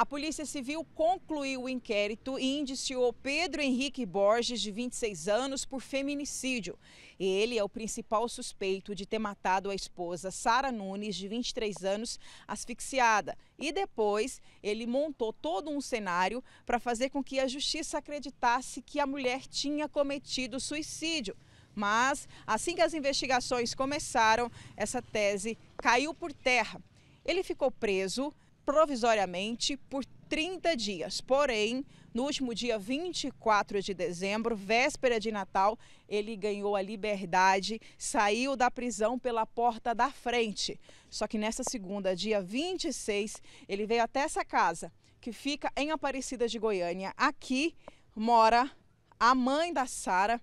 A Polícia Civil concluiu o inquérito e indiciou Pedro Henrique Borges, de 26 anos, por feminicídio. Ele é o principal suspeito de ter matado a esposa Sara Nunes, de 23 anos, asfixiada. E depois ele montou todo um cenário para fazer com que a justiça acreditasse que a mulher tinha cometido suicídio. Mas, assim que as investigações começaram, essa tese caiu por terra. Ele ficou preso provisoriamente por 30 dias. Porém, no último dia 24 de dezembro, véspera de Natal, ele ganhou a liberdade, saiu da prisão pela porta da frente. Só que nesta segunda, dia 26, ele veio até essa casa, que fica em Aparecida de Goiânia. Aqui mora a mãe da Sara,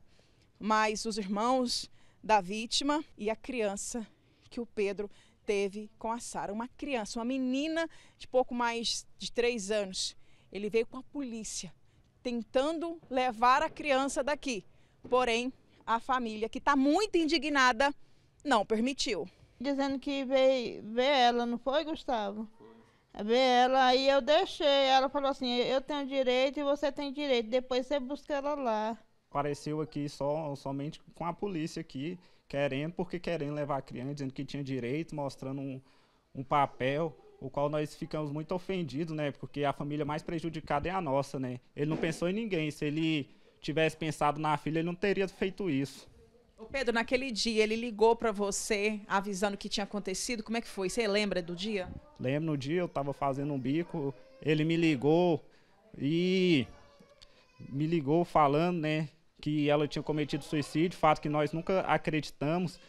mas os irmãos da vítima e a criança que o Pedro teve com a Sara, uma criança, uma menina de pouco mais de três anos. Ele veio com a polícia, tentando levar a criança daqui. Porém, a família, que está muito indignada, não permitiu. Dizendo que veio ver ela, não foi, Gustavo? Ver ela, aí eu deixei. Ela falou assim: eu tenho direito e você tem direito, depois você busca ela lá apareceu aqui só somente com a polícia aqui, querendo, porque querendo levar a criança, dizendo que tinha direito, mostrando um, um papel, o qual nós ficamos muito ofendidos, né? Porque a família mais prejudicada é a nossa, né? Ele não pensou em ninguém. Se ele tivesse pensado na filha, ele não teria feito isso. Ô Pedro, naquele dia ele ligou para você avisando o que tinha acontecido. Como é que foi? Você lembra do dia? Lembro no dia, eu estava fazendo um bico, ele me ligou e me ligou falando, né, que ela tinha cometido suicídio, fato que nós nunca acreditamos,